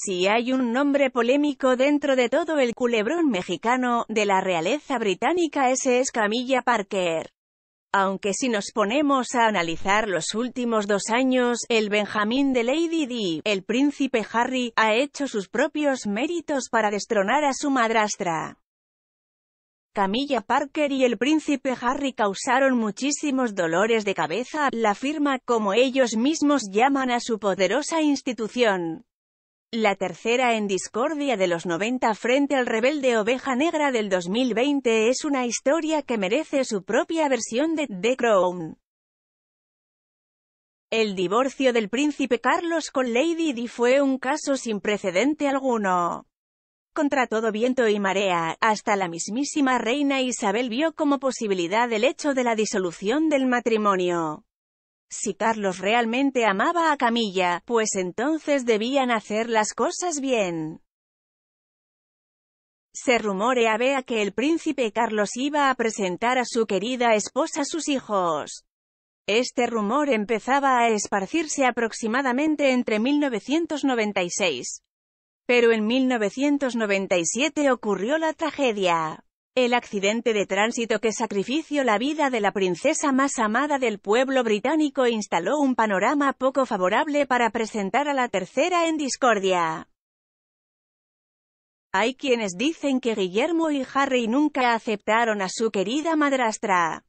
Si hay un nombre polémico dentro de todo el culebrón mexicano, de la realeza británica ese es Camilla Parker. Aunque si nos ponemos a analizar los últimos dos años, el Benjamín de Lady Di, el príncipe Harry, ha hecho sus propios méritos para destronar a su madrastra. Camilla Parker y el príncipe Harry causaron muchísimos dolores de cabeza la firma, como ellos mismos llaman a su poderosa institución. La tercera en discordia de los 90 frente al rebelde Oveja Negra del 2020 es una historia que merece su propia versión de The Crown. El divorcio del príncipe Carlos con Lady Di fue un caso sin precedente alguno. Contra todo viento y marea, hasta la mismísima reina Isabel vio como posibilidad el hecho de la disolución del matrimonio. Si Carlos realmente amaba a Camilla, pues entonces debían hacer las cosas bien. Se rumoreaba que el príncipe Carlos iba a presentar a su querida esposa a sus hijos. Este rumor empezaba a esparcirse aproximadamente entre 1996. Pero en 1997 ocurrió la tragedia. El accidente de tránsito que sacrificó la vida de la princesa más amada del pueblo británico instaló un panorama poco favorable para presentar a la tercera en discordia. Hay quienes dicen que Guillermo y Harry nunca aceptaron a su querida madrastra.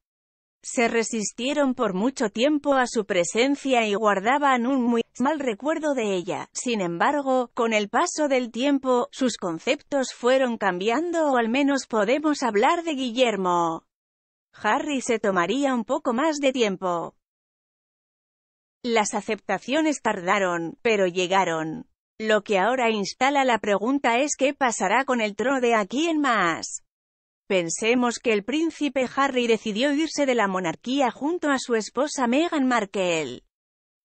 Se resistieron por mucho tiempo a su presencia y guardaban un muy mal recuerdo de ella. Sin embargo, con el paso del tiempo, sus conceptos fueron cambiando o al menos podemos hablar de Guillermo. Harry se tomaría un poco más de tiempo. Las aceptaciones tardaron, pero llegaron. Lo que ahora instala la pregunta es qué pasará con el trono de aquí en más. Pensemos que el príncipe Harry decidió irse de la monarquía junto a su esposa Meghan Markle.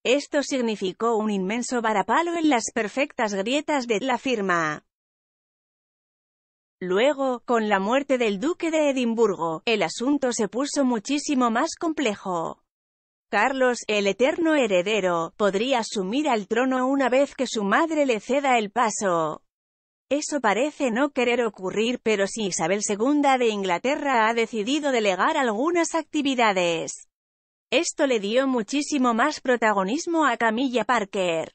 Esto significó un inmenso varapalo en las perfectas grietas de la firma. Luego, con la muerte del duque de Edimburgo, el asunto se puso muchísimo más complejo. Carlos, el eterno heredero, podría asumir al trono una vez que su madre le ceda el paso. Eso parece no querer ocurrir, pero si Isabel II de Inglaterra ha decidido delegar algunas actividades esto le dio muchísimo más protagonismo a Camilla Parker.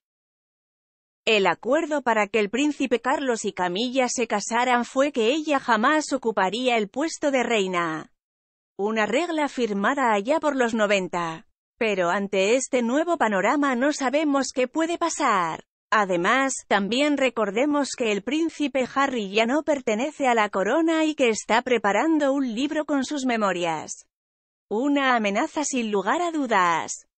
El acuerdo para que el príncipe Carlos y Camilla se casaran fue que ella jamás ocuparía el puesto de reina. Una regla firmada allá por los 90. Pero ante este nuevo panorama no sabemos qué puede pasar. Además, también recordemos que el príncipe Harry ya no pertenece a la corona y que está preparando un libro con sus memorias. Una amenaza sin lugar a dudas.